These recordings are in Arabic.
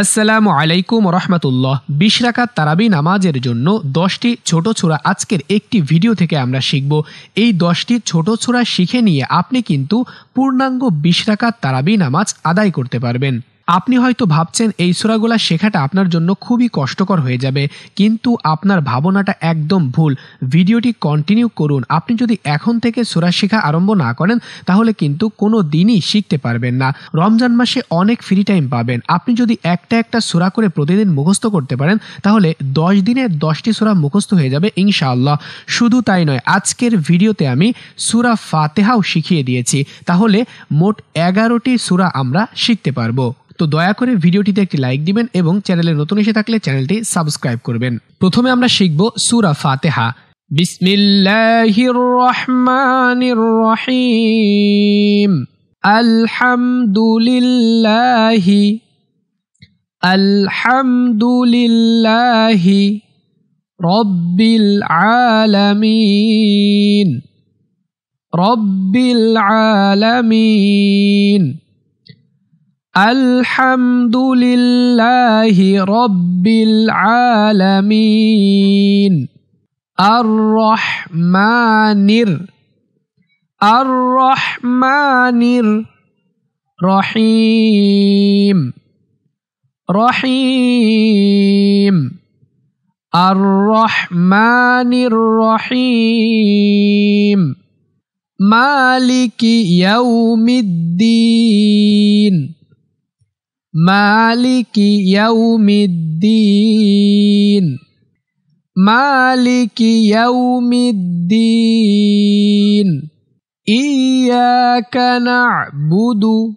আসসালামু আলাইকুম রহমতুল্লাহ বিশ রাকাত তারাবি নামাজের জন্য দশটি ছোট ছোড়া আজকের একটি ভিডিও থেকে আমরা শিখব এই দশটি ছোট ছোড়া শিখে নিয়ে আপনি কিন্তু পূর্ণাঙ্গ বিশ রাকাত তারাবি নামাজ আদায় করতে পারবেন আপনি হয়তো ভাবছেন এই সুরাগুলা শেখাটা আপনার জন্য খুবই কষ্টকর হয়ে যাবে কিন্তু আপনার ভাবনাটা একদম ভুল ভিডিওটি কন্টিনিউ করুন আপনি যদি এখন থেকে সুরা শেখা আরম্ভ না করেন তাহলে কিন্তু কোনো দিনই শিখতে পারবেন না রমজান মাসে অনেক ফ্রি টাইম পাবেন আপনি যদি একটা একটা সুরা করে প্রতিদিন মুখস্থ করতে পারেন তাহলে দশ দিনে দশটি সুরা মুখস্থ হয়ে যাবে ইনশাআল্লাহ শুধু তাই নয় আজকের ভিডিওতে আমি সুরা ফাতেহাও শিখিয়ে দিয়েছি তাহলে মোট এগারোটি সুরা আমরা শিখতে পারবো তো দয়া করে ভিডিওটিতে একটি লাইক দিবেন এবং চ্যানেলে নতুন এসে থাকলে চ্যানেলটি সাবস্ক্রাইব করবেন প্রথমে আমরা শিখব সুরা ফাতেহা বিসমিল্লাহির রহমানির রহিম আলহামদুলিল্লাহি আলহামদুলিল্লাহি রব্বিল আলামিন রব্বিল আলামিন الحمد لله رب العالمين الرحمن الرحمن الرحيم رحيم الرحمن الرحيم مالك يوم الدين Maliki yaumiddin Maliki yaumiddin Iyaka na'budu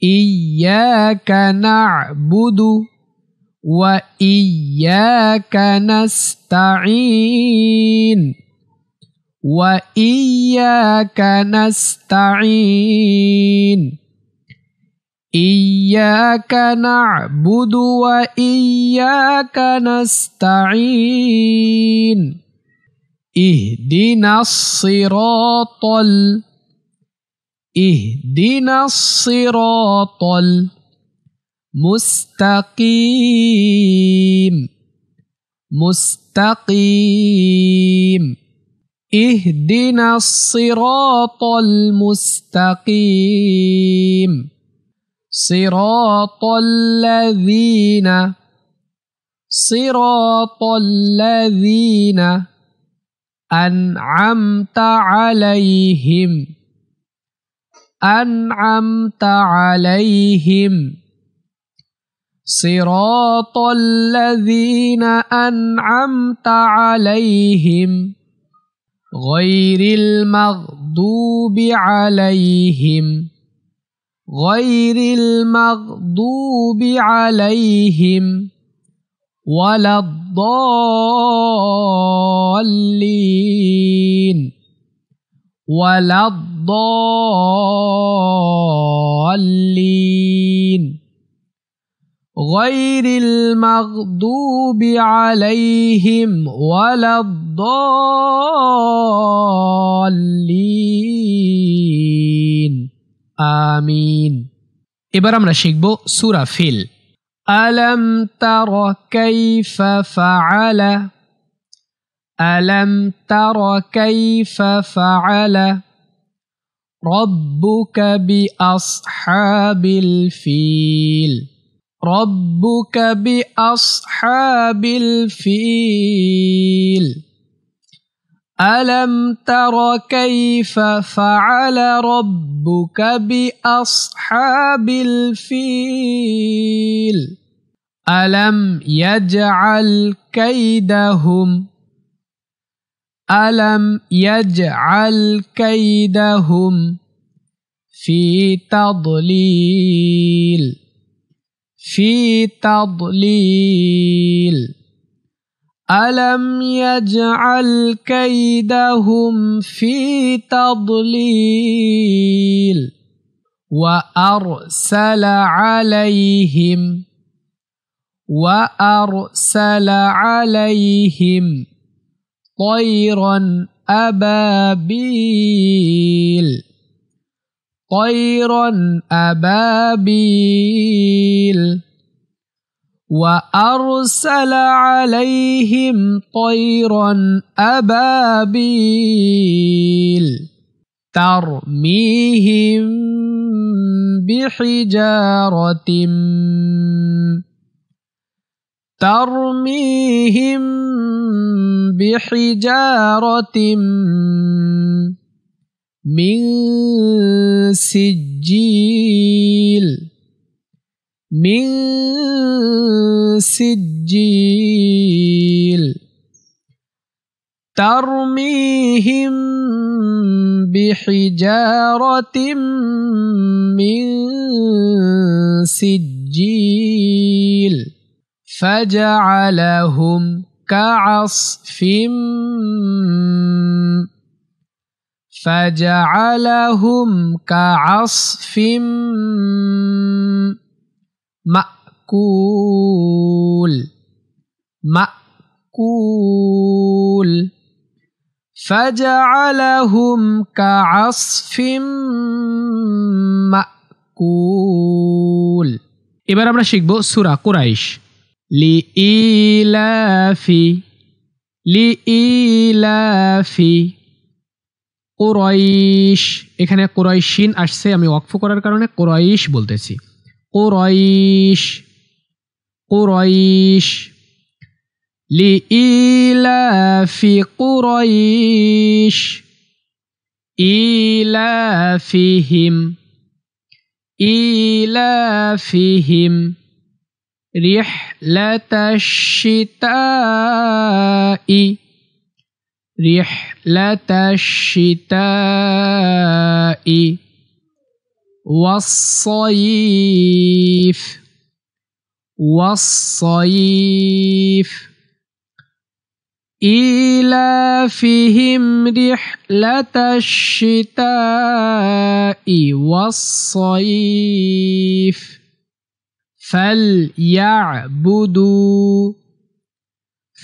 Iyaka na'budu Wa iyaka nasta'in Wa iyaka nasta'in إياك نعبد وإياك نستعين اهدنا الصراط ال اهدنا الصراط المستقيم مستقيم اهدنا الصراط المستقيم صراط الذين صراط الذين أنعمت عليهم أنعمت عليهم صراط الذين أنعمت عليهم غير المغضوب عليهم غير المغضوب عليهم ولا الضالين ولا الضالين غير المغضوب عليهم ولا الضالين আমিন এবার আমরা শিখব সুরা ফিল আলম তার কাইফা ফাআলা আলম তার কাইফা ফাআলা ربك بأصحاب الفيل ربك بأصحاب الفيل ألم تر كيف فعل ربك بأصحاب الفيل ألم يجعل كيدهم ألم يجعل كيدهم في تضليل في تضليل ألم يجعل كيدهم في تضليل وأرسل عليهم وأرسل عليهم طيرا أبابيل طيرا أبابيل وارسل عليهم طيرا ابابيل ترميهم بحجاره ترميهم بحجاره من سجيل من سجيل ترميهم بحجارة من سجيل فجعلهم كعصف فجعلهم كعصف مأكول مأكول فجعلهم كعصف مأكول এবার আমরা শিখব সুরা কুরাইশ লি ইলাফি লি ইলাফি কোরাইশ এখানে কোরাইশিন আসছে আমি ওয়াকফ করার কারণে কোরাইশ বলতেছি قريش قريش لإيلاف قريش إيلافهم إيلافهم رحلة الشتاء رحلة الشتاء والصيف والصيف فيهم رحلة الشتاء والصيف فليعبدوا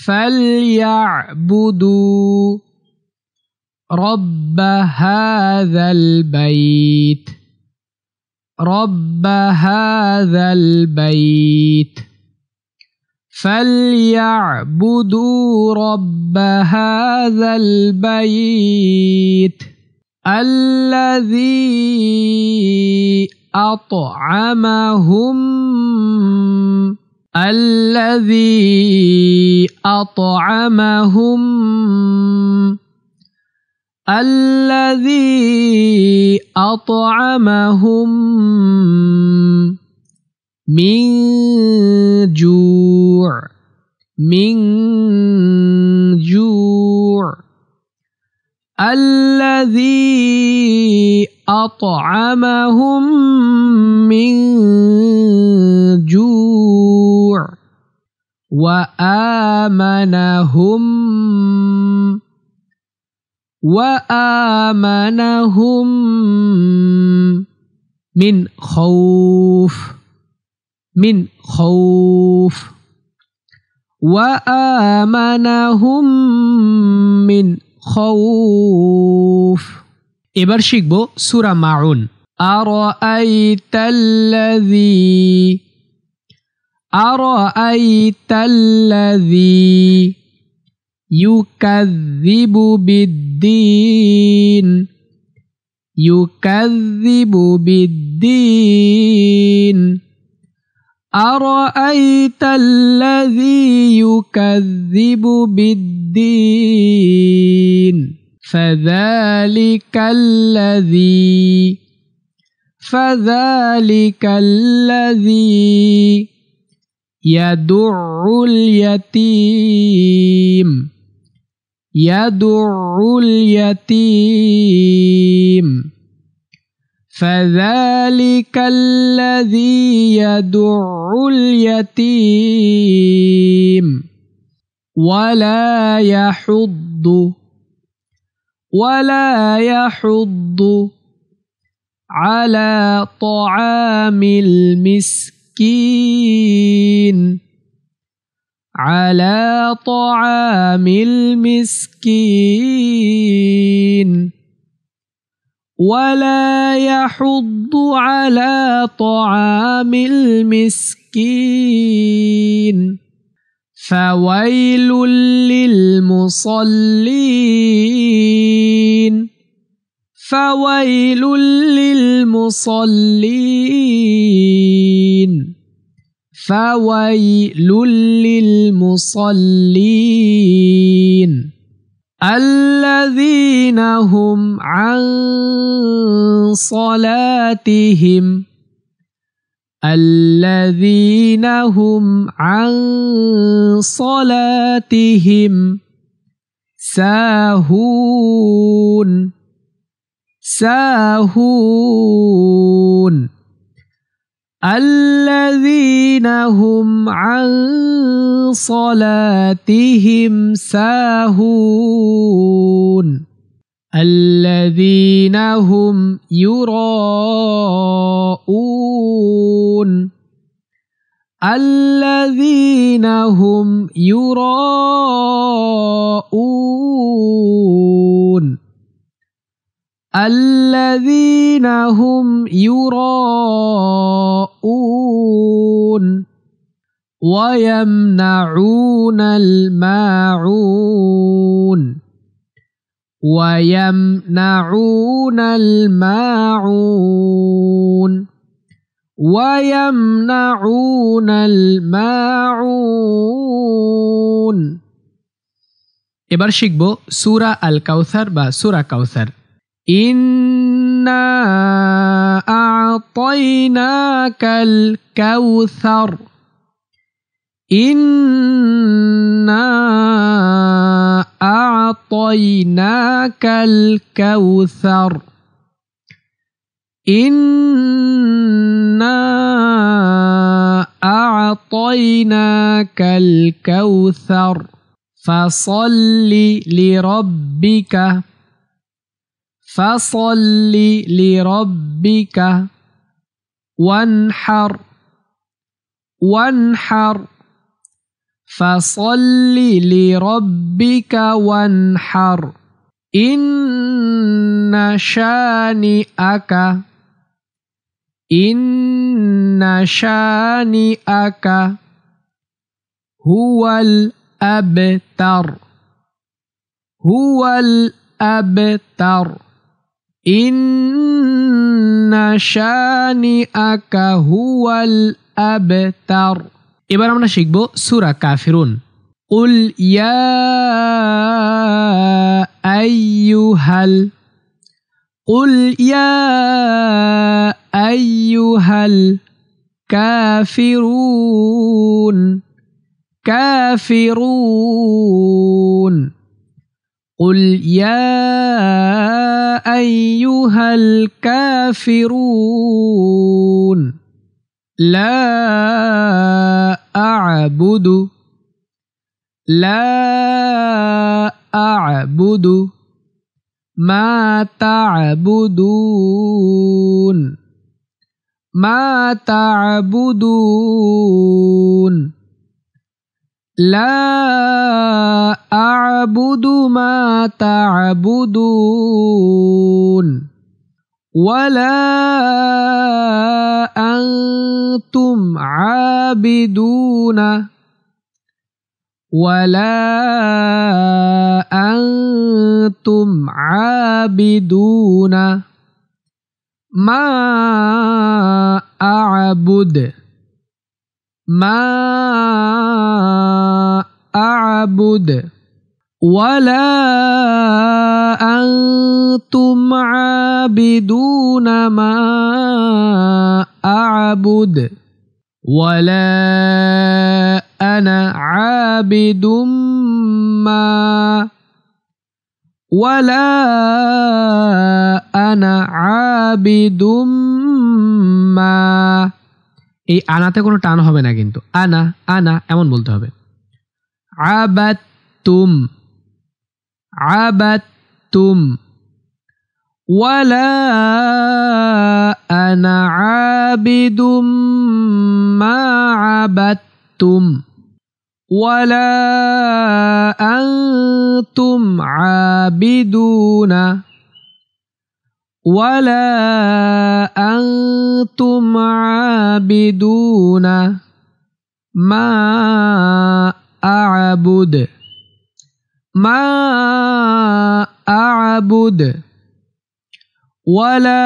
فليعبدوا رب هذا البيت رب هذا البيت فليعبدوا رب هذا البيت الذي أطعمهم الذي أطعمهم الذي أطعمهم من جوع من جوع الذي أطعمهم من جوع وآمنهم وآمنهم من خوف من خوف وآمنهم من خوف এবার শিখব সুরা মাউন أرأيت الذي أرأيت الذي يكذب بالدين يكذب بالدين أرأيت الذي يكذب بالدين فذلك الذي فذلك الذي يدع اليتيم يدعو اليتيم فذلك الذي يدعو اليتيم ولا يحض ولا يحض على طعام المسكين على طعام المسكين ولا يحض على طعام المسكين فويل للمصلين فويل للمصلين فويل للمصلين الذين هم عن صلاتهم الذين هم عن صلاتهم ساهون ساهون الذين هم عن صلاتهم ساهون الذين هم يراءون الذين هم يراءون الذين هم يراءون ويمنعون الماعون ويمنعون الماعون ويمنعون الماعون এবার শিখব সুরা আল কাউসার বা সুরা কাউসার إنا أعطيناك الكوثر إنا أعطيناك الكوثر إنا أعطيناك الكوثر فصل لربك فصل لربك وانحر وانحر فصل لربك وانحر إن شانئك إن شانئك هو الأبتر هو الأبتر ইন্না শানিআকা হুয়াল আবতার এবার আমরা শিখব সূরা কাফিরুন উল ইয়া আইয়ুহাল উল ইয়া আইয়ুহাল কাফিরুন কাফিরুন قل يا ايها الكافرون لا اعبد لا اعبد ما تعبدون ما تعبدون لا اعبد ما تعبدون ولا انتم عابدون ولا انتم عابدون ما اعبد ما أعبد ولا أنتم عابدون ما أعبد ولا أنا عابد ما ولا أنا عابد ما এই আনাতে কোনো টান হবে না কিন্তু আনা আনা এমন বলতে হবে আবাতুম তুম ওয়ালা তুম ولا أنتم عابدون ما أعبد ما أعبد ولا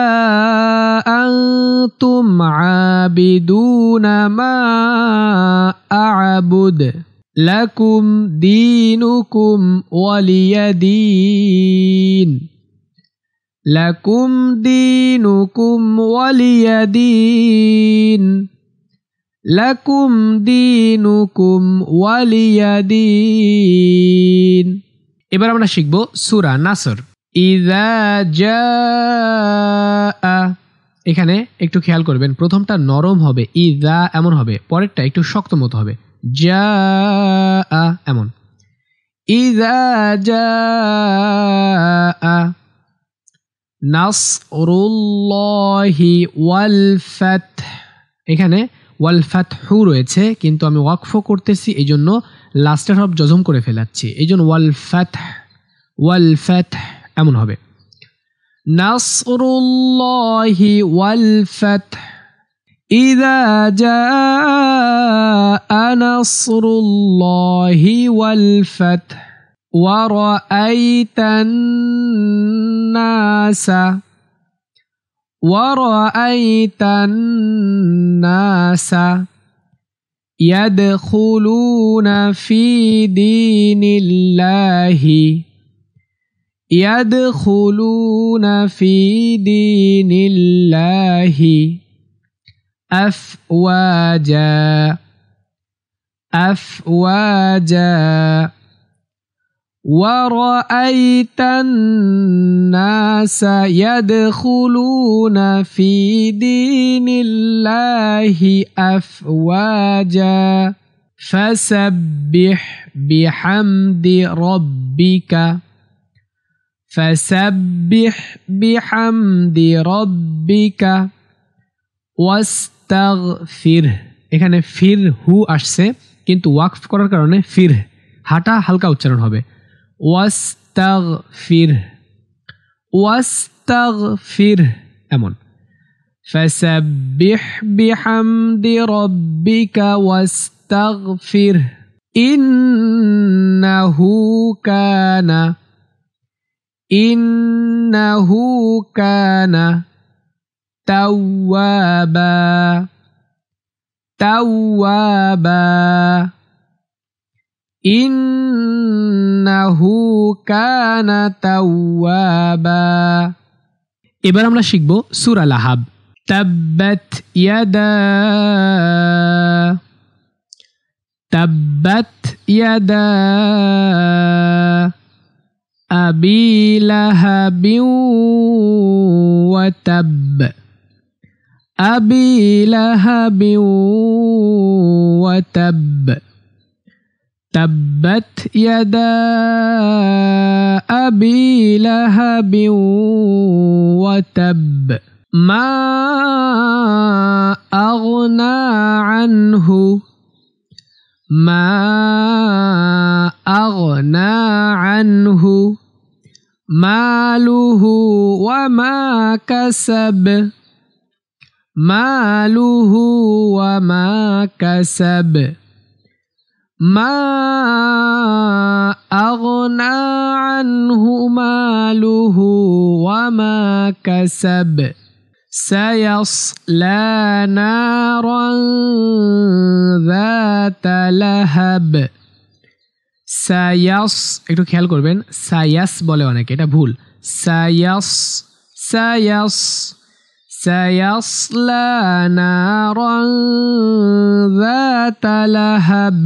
أنتم عابدون ما أعبد لكم دينكم ولي دين লাকুম দিনুকুম ওয়ালিয়াদিন লাকুম দিনুকুম ওয়ালিয়াদিন এবার আমরা শিখব সুরা নাসর ইদা জা এখানে একটু খেয়াল করবেন প্রথমটা নরম হবে ইদা এমন হবে পরেরটা একটু শক্ত মতো হবে জা এমন ইদা জা নাসরুল্লাহি ওয়াল ফ্যাথ এখানে ওয়াল ফ্যাথহু রয়েছে কিন্তু আমি ওয়াকফ করতেছি এই জন্য লাস্টের হব জজম করে ফেলাচ্ছি এই জন্য ওয়াল ফ্যাথ ওয়াল ফ্যাথ এমন হবে নাসরুল্লাহি ওয়াল ফ্যাথ ইদা জা নাসরুল্লাহি ওয়াল ফ্যাথ ওয়ারাআইতান الناس ورأيت الناس يدخلون في دين الله يدخلون في دين الله أفواجا أفواجا ورأيت الناس يدخلون في دين الله أفواجا فسبح بحمد ربك فسبح بحمد ربك واستغفر এখানে ফির হু আসছে কিন্তু ওয়াকফ করার কারণে ফির হাটা হালকা উচ্চারণ হবে واستغفر واستغفر أمون فسبح بحمد ربك واستغفر إنه كان إنه كان توابا توابا ইন্নাহু কানা তাওয়াবা এবার আমরা শিখব সূরা লাহাব তাব্বাত ইয়াদা তাব্বাত ইয়াদা আবি লাহাবিন ওয়া তাব আবি লাহাবিন ওয়া তাব تبت يدا أبي لهب وتب ما أغنى عنه ما أغنى عنه ماله وما كسب ماله وما كسب ما أغنى عنه ماله وما كسب سيصلى نارا ذات لهب سيص একটু খেয়াল করবেন সায়াস বলে অনেকে এটা ভুল সায়াস সায়াস سيصلى نارا ذات لهب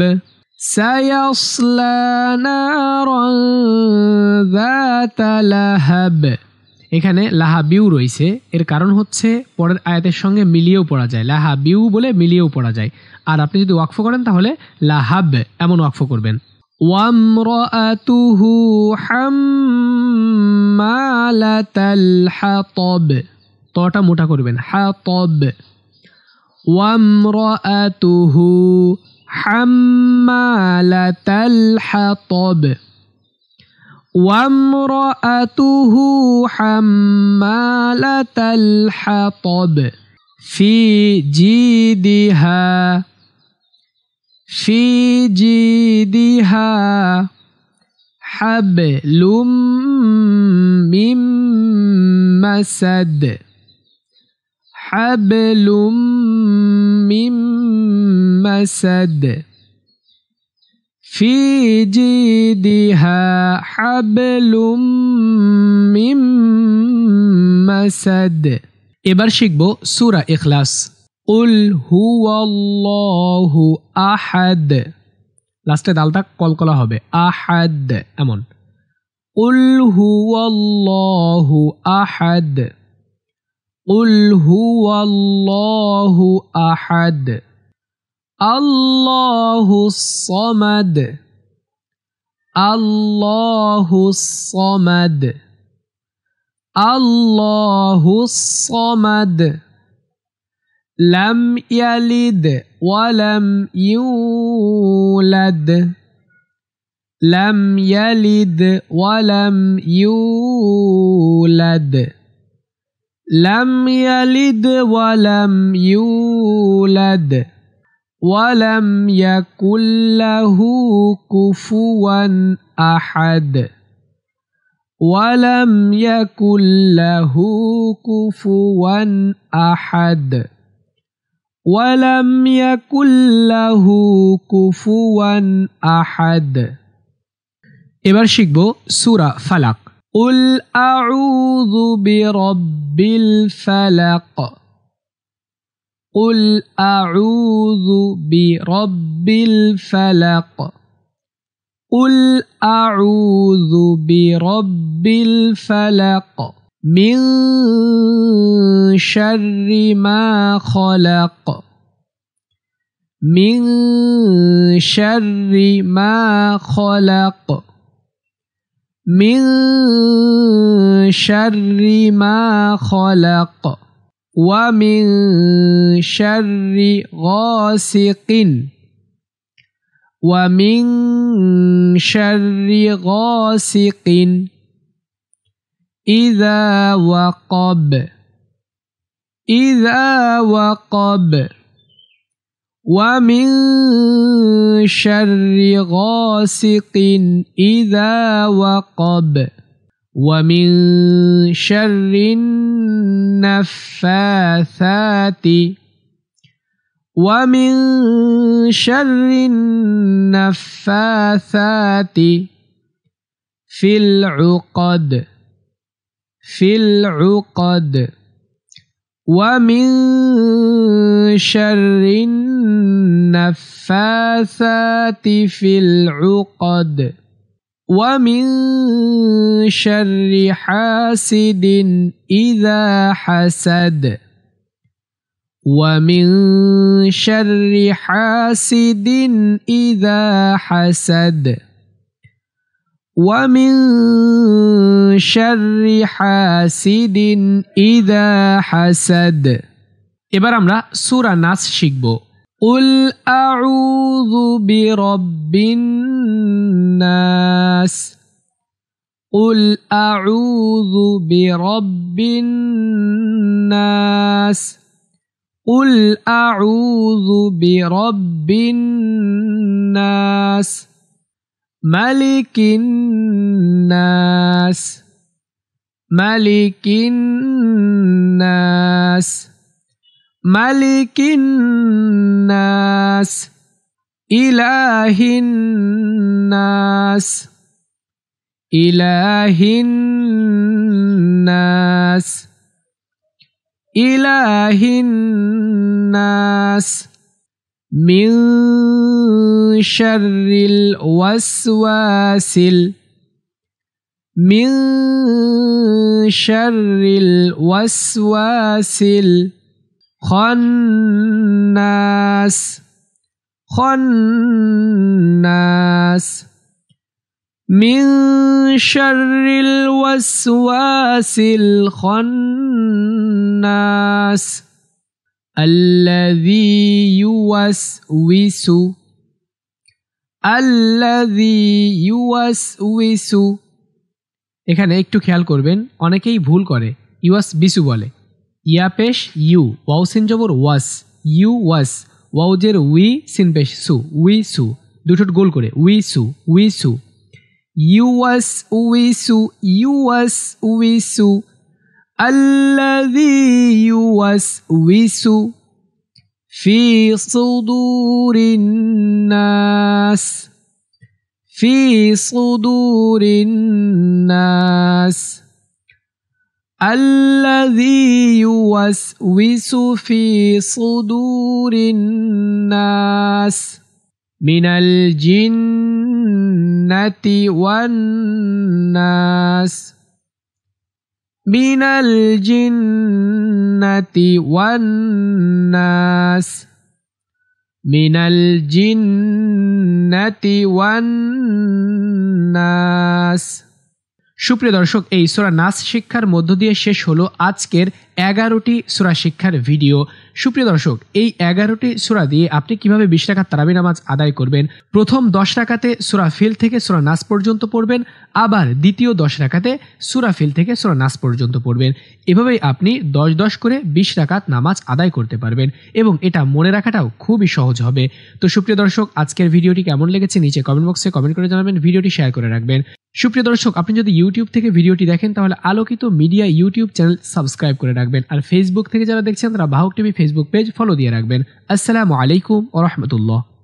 সায়াসলা নারন ذات লাহাব এখানে লাহাবিউ রয়েছে এর কারণ হচ্ছে পরের আয়াতের সঙ্গে মিলিয়েও পড়া যায় লাহাবিউ বলে মিলিয়েও পড়া যায় আর আপনি যদি ওয়াকফ করেন তাহলে লাহাব এমন ওয়াকফ করবেন ওয়ামরাতুহু হাম্মালাতাল হাতব তটা মোটা করবেন হাতব ওয়ামরাতুহু حمالة الحطب وامرأته حمالة الحطب في جيدها في جيدها حبل من مسد حبل من مسد في جيدها حبل من مسد এবার শিখব সুরা ইখলাস উল হুয়াল্লাহু আহাদ লাস্টে দালটা কলকলা হবে আহাদ এমন উল হুয়াল্লাহু আহাদ قل هو الله احد الله الصمد الله الصمد الله الصمد لم يلد ولم يولد لم يلد ولم يولد لم يلد ولم يولد ولم يكن له كفوا أحد ولم يكن له كفوا أحد ولم يكن له كفوا أحد এবার শিখব সুরা ফালাক قل أعوذ برب الفلق قل أعوذ برب الفلق قل أعوذ برب الفلق من شر ما خلق من شر ما خلق من شر ما خلق ومن شر غاسق ومن شر غاسق إذا وقب إذا وقب ومن شر غاسق إذا وقب ومن شر النفاثات ومن شر النفاثات في العقد في العقد ومن شر النفاثات في العقد ومن شر حاسد إذا حسد ومن شر حاسد إذا حسد ومن شر حاسد إذا حسد এবার আমরা সূরা নাস শিখব قل أعوذ برب الناس قل أعوذ برب الناس قل أعوذ برب الناس ملك الناس ملك الناس ملك الناس إله الناس إله الناس إله الناس من شر الوسواس الوسواس من شر الوسواس الخناس خناس من شر الوسواس الخناس الذي يوسوس الذي يوسوس এখানে একটু খেয়াল করবেন অনেকেই ভুল করে ইউয়াস বিসু বলে ইয়াপেশ ইউ ওয়াও সিনজবর ওয়াস ইউ ওয়াস ওয়াউজের উই সিনপেশ সু উই সু দুটোর গোল করে উই সু উই সু ইউ ওয়াস উই সু ইউ ওয়াস উই সু ওয়াস উই সু ফি الناس في صدور الناس الذي يوسوس في صدور الناس من الجنة والناس من الجنة والناس মিনাল জিন্নাতি ওয়ান সুপ্রিয় দর্শক এই সোরা নাস শিক্ষার মধ্য দিয়ে শেষ হলো আজকের এগারোটি সোরা শিক্ষার ভিডিও সুপ্রিয় দর্শক এই এগারোটি সোরা দিয়ে আপনি কিভাবে বিশ টাকা তারাবি নামাজ আদায় করবেন প্রথম দশ টাকাতে সোরা ফিল থেকে সোরা নাস পর্যন্ত পড়বেন আবার দ্বিতীয় দশ টাকাতে সোরা ফিল থেকে সোরা নাস পর্যন্ত পড়বেন এভাবেই আপনি দশ দশ করে বিশ রাকাত নামাজ আদায় করতে পারবেন এবং এটা মনে রাখাটাও খুবই সহজ হবে তো সুপ্রিয় দর্শক আজকের ভিডিওটি কেমন লেগেছে নিচে কমেন্ট বক্সে কমেন্ট করে জানাবেন ভিডিওটি শেয়ার করে রাখবেন সুপ্রিয় দর্শক আপনি যদি ইউটিউব থেকে ভিডিওটি দেখেন তাহলে আলোকিত মিডিয়া ইউটিউব চ্যানেল সাবস্ক্রাইব করে রাখবেন আর ফেসবুক থেকে যারা দেখছেন তারা বাহক টিভি ফেসবুক পেজ ফলো দিয়ে রাখবেন আসসালামু আলাইকুম ও রহমতুল্লাহ